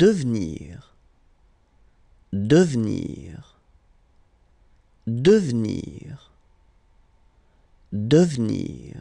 devenir, devenir, devenir, devenir.